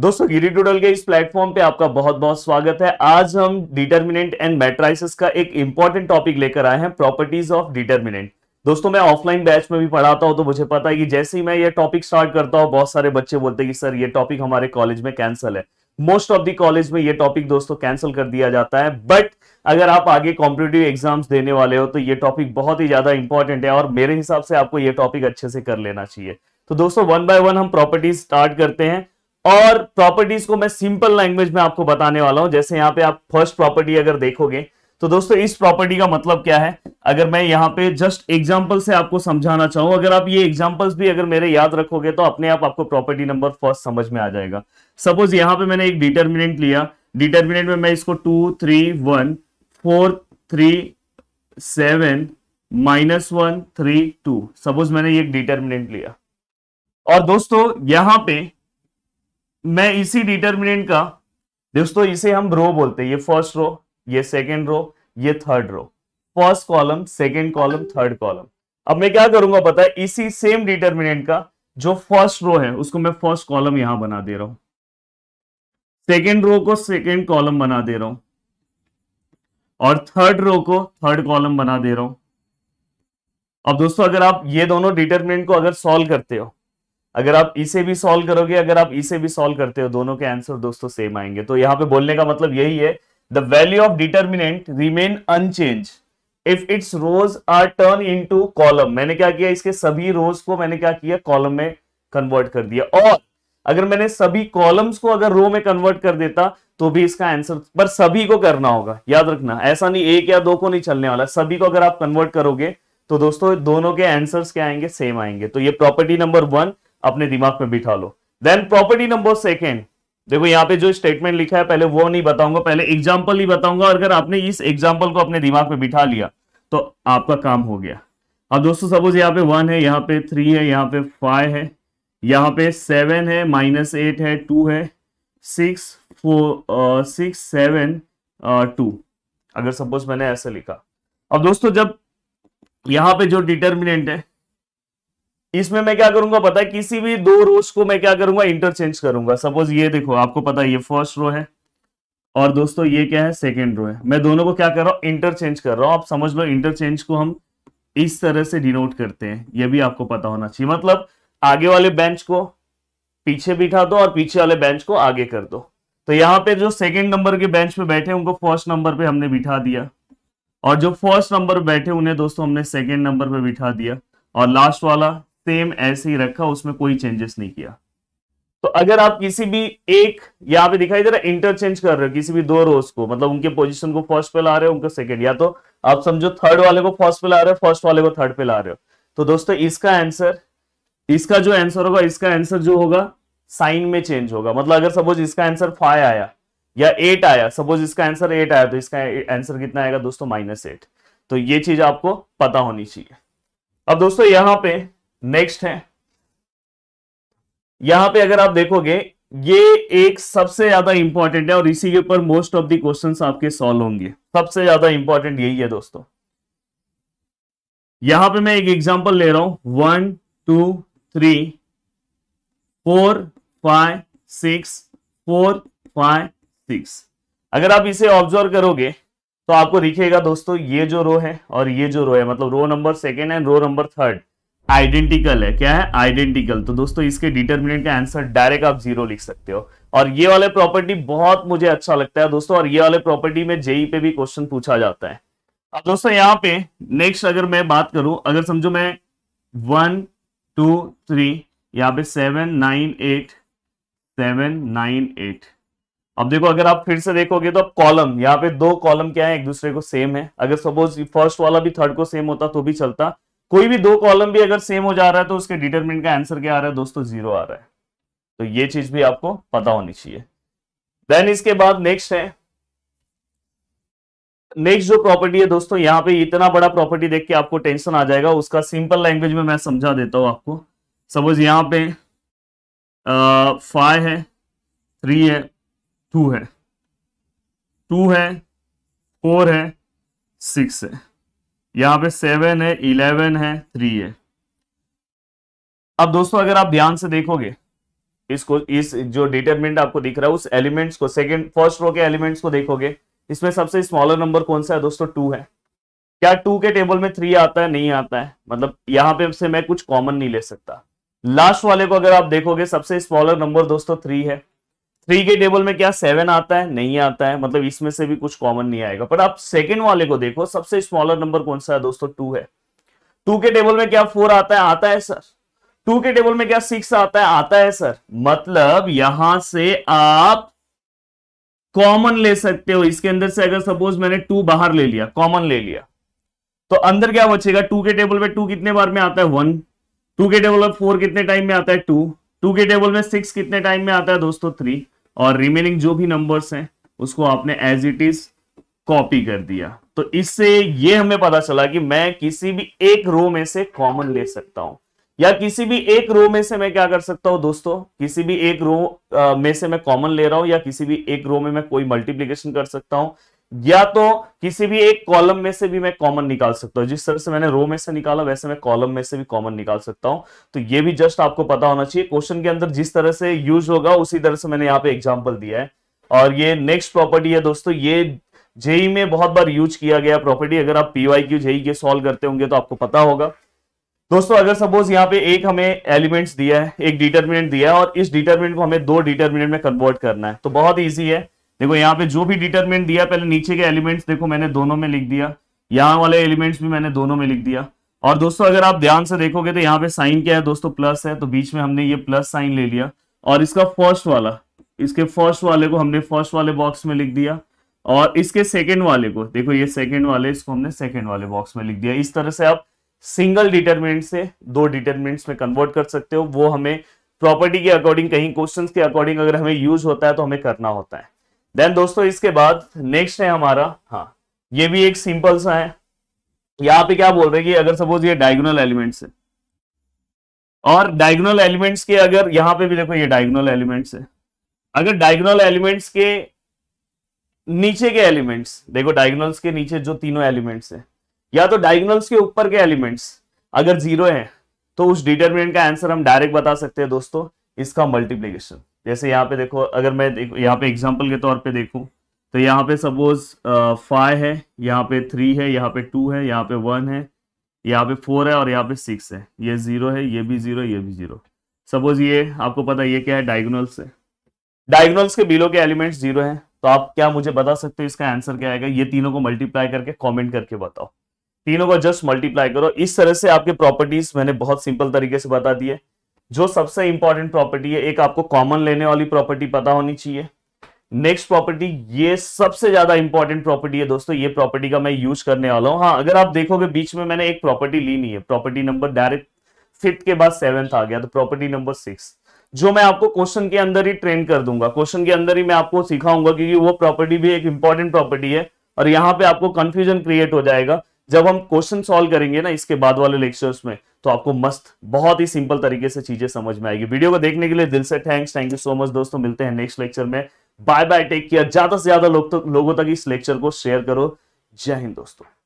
दोस्तों गिरी टूडल के इस प्लेटफॉर्म पे आपका बहुत बहुत स्वागत है आज हम डिटर्मिनेंट एंड मैट्राइसिस का एक इंपॉर्टेंट टॉपिक लेकर आए हैं प्रॉपर्टीज ऑफ डिटर्मिनेंट दोस्तों मैं ऑफलाइन बैच में भी पढ़ाता हूं तो मुझे पता है कि जैसे ही मैं ये टॉपिक स्टार्ट करता हूं बहुत सारे बच्चे बोलते हैं कि सर ये टॉपिक हमारे कॉलेज में कैंसिल है मोस्ट ऑफ दी कॉलेज में ये टॉपिक दोस्तों कैंसिल कर दिया जाता है बट अगर आप आगे कॉम्पिटेटिव एग्जाम्स देने वाले हो तो ये टॉपिक बहुत ही ज्यादा इंपॉर्टेंट है और मेरे हिसाब से आपको ये टॉपिक अच्छे से कर लेना चाहिए तो दोस्तों वन बाय वन हम प्रॉपर्टीज स्टार्ट करते हैं और प्रॉपर्टीज को मैं सिंपल लैंग्वेज में आपको बताने वाला हूं जैसे यहां पे आप फर्स्ट प्रॉपर्टी अगर देखोगे तो दोस्तों इस प्रॉपर्टी का मतलब क्या है अगर मैं यहां पे जस्ट एग्जाम्पल से आपको समझाना चाहूं अगर आप ये एग्जांपल्स भी अगर मेरे याद रखोगे तो अपने आप आपको प्रॉपर्टी नंबर फर्स्ट समझ में आ जाएगा सपोज यहां पे मैंने एक डिटर्मिनेंट लिया डिटर्मिनेंट में मैं इसको two three one four three seven minus one three two suppose मैंने ये डिटर्मिनेंट लिया और दोस्तों यहां पे मैं इसी डिटर्मिनेंट का दोस्तों इसे हम रो बोलते हैं ये फर्स्ट रो ये सेकेंड रो ये third row first column second column third column अब मैं क्या करूंगा पता है इसी सेम डिटर्मिनेंट का जो फर्स्ट रो है उसको मैं फर्स्ट कॉलम यहां बना दे रहा हूं सेकेंड रो को सेकेंड कॉलम बना दे रहा हूं और थर्ड रो को थर्ड कॉलम बना दे रहा हूं अब दोस्तों अगर आप ये दोनों डिटर्मिनेंट को अगर सॉल्व करते हो अगर आप इसे e भी सॉल्व करोगे अगर आप इसे e भी सॉल्व करते हो दोनों के आंसर दोस्तों सेम आएंगे तो यहां पे बोलने का मतलब यही है the value of determinant remain unchange if its rows are turn into column मैंने क्या किया इसके सभी रोज को मैंने क्या किया कॉलम में कन्वर्ट कर दिया और अगर मैंने सभी कॉलम्स को अगर रो में कन्वर्ट कर देता तो भी इसका आंसर पर सभी को करना होगा याद रखना ऐसा नहीं एक या दो को नहीं चलने वाला सभी को अगर आप कन्वर्ट करोगे तो दोस्तों दोनों के आंसर्स क्या आएंगे सेम आएंगे तो ये प्रॉपर्टी नंबर वन अपने दिमाग में बिठा लो देन प्रॉपर्टी नंबर सेकेंड देखो यहाँ पे जो स्टेटमेंट लिखा है पहले वो नहीं बताऊंगा पहले एग्जाम्पल ही बताऊंगा अगर आपने इस एग्जाम्पल को अपने दिमाग में बिठा लिया तो आपका काम हो गया अब हाँ, दोस्तों सपोज यहाँ पे वन है यहाँ पे थ्री है यहाँ पे फाइव है यहाँ पे सेवन है माइनस एट है टू है six four six seven two अगर सपोज मैंने ऐसे लिखा अब दोस्तों जब यहाँ पे जो डिटर्मिनेंट है इसमें मैं क्या करूंगा पता है किसी भी दो रोज को मैं क्या करूंगा इंटरचेंज करूंगा सपोज ये देखो आपको पता है ये फर्स्ट रो है और दोस्तों ये क्या है सेकेंड रो है मैं दोनों को क्या कर रहा हूँ इंटरचेंज कर रहा हूँ आप समझ लो इंटरचेंज को हम इस तरह से डिनोट करते हैं ये भी आपको पता होना चाहिए मतलब आगे वाले बेंच को पीछे बिठा दो और पीछे वाले बेंच को आगे कर दो तो यहाँ पे जो सेकंड नंबर के बेंच पे बैठे उनको फर्स्ट नंबर पे हमने बिठा दिया और जो फर्स्ट नंबर बैठे उन्हें दोस्तों हमने सेकंड नंबर पे बिठा दिया और लास्ट वाला सेम ऐसे ही रखा उसमें कोई चेंजेस नहीं किया तो अगर आप किसी भी एक यहां पे दिखाई दे रहा है इंटरचेंज कर रहे हो किसी भी दो रोज को मतलब उनके पोजीशन को फर्स्ट पे ला रहे हो उनको सेकंड या तो आप समझो थर्ड वाले को फर्स्ट पे ला रहे हो फर्स्ट वाले को थर्ड पे ला रहे हो तो दोस्तों इसका आंसर इसका जो आंसर होगा इसका आंसर जो होगा साइन में चेंज होगा मतलब अगर सपोज इसका आंसर फाइव आया या एट आया सपोज इसका आंसर एट आया तो इसका आंसर कितना आएगा दोस्तों माइनस तो ये चीज आपको पता होनी चाहिए अब दोस्तों यहां पर नेक्स्ट है यहां पे अगर आप देखोगे ये एक सबसे ज्यादा इंपॉर्टेंट है और इसी के ऊपर मोस्ट ऑफ द क्वेश्चन आपके सॉल्व होंगे सबसे ज्यादा इंपॉर्टेंट यही है दोस्तों यहां पे मैं एक एग्जांपल ले रहा हूं one two three four five six four five six अगर आप इसे ऑब्जर्व करोगे तो आपको दिखेगा दोस्तों ये जो रो है और ये जो रो है मतलब row number second and row number third identical है क्या है आइडेंटिकल तो दोस्तों इसके डिटर्मिनेंट का आंसर डायरेक्ट आप जीरो लिख सकते हो और ये वाले प्रॉपर्टी बहुत मुझे अच्छा लगता है दोस्तों और ये वाले प्रॉपर्टी में जेई e पे भी क्वेश्चन पूछा जाता है अब दोस्तों यहाँ पे नेक्स्ट अगर मैं बात करूं अगर समझो मैं वन टू थ्री यहाँ पे seven nine eight seven nine eight अब देखो अगर आप फिर से देखोगे तो अब कॉलम यहाँ पे दो कॉलम क्या है एक दूसरे को सेम है अगर सपोज फर्स्ट वाला भी थर्ड को सेम होता तो भी चलता कोई भी दो कॉलम भी अगर सेम हो जा रहा है तो उसके डिटरमिनेंट का आंसर क्या आ रहा है दोस्तों जीरो आ रहा है तो ये चीज भी आपको पता होनी चाहिए देन इसके बाद नेक्स्ट है नेक्स्ट जो प्रॉपर्टी है दोस्तों यहां पे इतना बड़ा प्रॉपर्टी देख के आपको टेंशन आ जाएगा उसका सिंपल लैंग्वेज में मैं समझा देता हूं आपको सपोज यहां पे फाइव है थ्री है टू है टू है फोर है सिक्स है यहां पे सेवन है इलेवन है थ्री है अब दोस्तों अगर आप ध्यान से देखोगे इसको इस जो डिटरमिनेंट आपको दिख रहा है उस एलिमेंट्स को सेकंड फर्स्ट रो के एलिमेंट्स को देखोगे इसमें सबसे स्मॉलर नंबर कौन सा है दोस्तों टू है क्या टू के टेबल में थ्री आता है नहीं आता है मतलब यहां पे से मैं कुछ कॉमन नहीं ले सकता लास्ट वाले को अगर आप देखोगे सबसे स्मॉलर नंबर दोस्तों थ्री है थ्री के टेबल में क्या सेवन आता है नहीं आता है मतलब इसमें से भी कुछ कॉमन नहीं आएगा पर आप सेकेंड वाले को देखो सबसे स्मॉलर नंबर कौन सा है दोस्तों टू है टू के टेबल में क्या फोर आता है आता है सर टू के टेबल में क्या सिक्स आता है आता है सर मतलब यहां से आप कॉमन ले सकते हो इसके अंदर से अगर सपोज मैंने टू बाहर ले लिया कॉमन ले लिया तो अंदर क्या बचेगा टू के टेबल में टू कितने बार में आता है वन टू के टेबल में फोर कितने टाइम में आता है टू टू के टेबल में सिक्स कितने टाइम में आता है दोस्तों थ्री और रिमेनिंग जो भी नंबर्स हैं उसको आपने एज इट इज कॉपी कर दिया तो इससे ये हमें पता चला कि मैं किसी भी एक रो में से कॉमन ले सकता हूं या किसी भी एक रो में से मैं क्या कर सकता हूं दोस्तों किसी भी एक रो में से मैं कॉमन ले रहा हूं या किसी भी एक रो में मैं कोई मल्टीप्लीकेशन कर सकता हूं या तो किसी भी एक कॉलम में से भी मैं कॉमन निकाल सकता हूं जिस तरह से मैंने रो में से निकाला वैसे मैं कॉलम में से भी कॉमन निकाल सकता हूं तो ये भी जस्ट आपको पता होना चाहिए क्वेश्चन के अंदर जिस तरह से यूज होगा उसी तरह से मैंने यहाँ पे एग्जाम्पल दिया है और ये नेक्स्ट प्रॉपर्टी है दोस्तों ये जेई में बहुत बार यूज किया गया प्रॉपर्टी अगर आप पीवाई क्यू जेई के सॉल्व करते होंगे तो आपको पता होगा दोस्तों अगर सपोज यहाँ पे एक हमें एलिमेंट्स दिया है एक डिटर्मिनेंट दिया है और इस डिटर्मिनेंट को हमें दो डिटर्मिनेंट में कन्वर्ट करना है तो बहुत ईजी है देखो यहाँ पे जो भी डिटरमिनेंट दिया पहले नीचे के एलिमेंट्स देखो मैंने दोनों में लिख दिया यहाँ वाले एलिमेंट्स भी मैंने दोनों में लिख दिया और दोस्तों अगर आप ध्यान से देखोगे तो यहाँ पे साइन क्या है दोस्तों प्लस है तो बीच में हमने ये प्लस साइन ले लिया और इसका फर्स्ट वाला इसके फर्स्ट वाले को हमने फर्स्ट वाले बॉक्स में लिख दिया और इसके सेकेंड वाले को देखो ये सेकेंड वाले इसको हमने सेकेंड वाले बॉक्स में लिख दिया इस तरह से आप सिंगल डिटर्मिनेंट से दो डिटर्मिनेंट्स में कन्वर्ट कर सकते हो वो हमें प्रॉपर्टी के अकॉर्डिंग कहीं क्वेश्चंस के अकॉर्डिंग अगर हमें यूज होता है तो हमें करना होता है देन दोस्तों इसके बाद नेक्स्ट है हमारा हाँ ये भी एक सिंपल सा है यहाँ पे क्या बोल रहे हैं कि अगर सपोज ये डायगोनल एलिमेंट्स है और डायगोनल एलिमेंट्स के अगर यहाँ पे भी देखो ये डायगोनल एलिमेंट्स है अगर डायगोनल एलिमेंट्स के नीचे के एलिमेंट्स देखो डायगोनल्स के नीचे जो तीनों एलिमेंट्स है या तो डायगोनल्स के ऊपर के एलिमेंट्स अगर जीरो है तो उस डिटर्मिनेंट का आंसर हम डायरेक्ट बता सकते हैं दोस्तों इसका मल्टीप्लीकेशन जैसे यहाँ पे देखो अगर मैं यहाँ पे एग्जाम्पल के तौर पे देखू तो यहाँ पे सपोज फाइव uh, है यहाँ पे थ्री है यहाँ पे टू है यहाँ पे वन है यहाँ पे फोर है और यहाँ पे सिक्स है ये जीरो है ये भी जीरो ये भी जीरो सपोज ये आपको पता ये क्या है डायगोनल्स है डायगोनल्स के बिलो के एलिमेंट्स जीरो है तो आप क्या मुझे बता सकते हो इसका आंसर क्या आएगा ये तीनों को मल्टीप्लाई करके कॉमेंट करके बताओ तीनों को जस्ट मल्टीप्लाई करो इस तरह से आपके प्रॉपर्टीज मैंने बहुत सिंपल तरीके से बता दिए जो सबसे इंपॉर्टेंट प्रॉपर्टी है एक आपको कॉमन लेने वाली प्रॉपर्टी पता होनी चाहिए नेक्स्ट प्रॉपर्टी ये सबसे ज्यादा इंपॉर्टेंट प्रॉपर्टी है दोस्तों ये प्रॉपर्टी का मैं यूज करने वाला हूं हाँ अगर आप देखोगे बीच में मैंने एक प्रॉपर्टी ली नहीं है प्रॉपर्टी नंबर डायरेक्ट फिफ्थ के बाद सेवेंथ आ गया तो प्रॉपर्टी नंबर सिक्स जो मैं आपको क्वेश्चन के अंदर ही ट्रेन कर दूंगा क्वेश्चन के अंदर ही मैं आपको सिखाऊंगा क्योंकि वो प्रॉपर्टी भी एक इंपॉर्टेंट प्रॉपर्टी है और यहाँ पे आपको कंफ्यूजन क्रिएट हो जाएगा जब हम क्वेश्चन सॉल्व करेंगे ना इसके बाद वाले लेक्चर्स में तो आपको मस्त बहुत ही सिंपल तरीके से चीजें समझ में आएगी वीडियो को देखने के लिए दिल से thanks thank you so much दोस्तों मिलते हैं नेक्स्ट लेक्चर में बाय बाय टेक केयर ज्यादा से ज्यादा लोग तो, लोगों तक इस लेक्चर को शेयर करो जय हिंद दोस्तों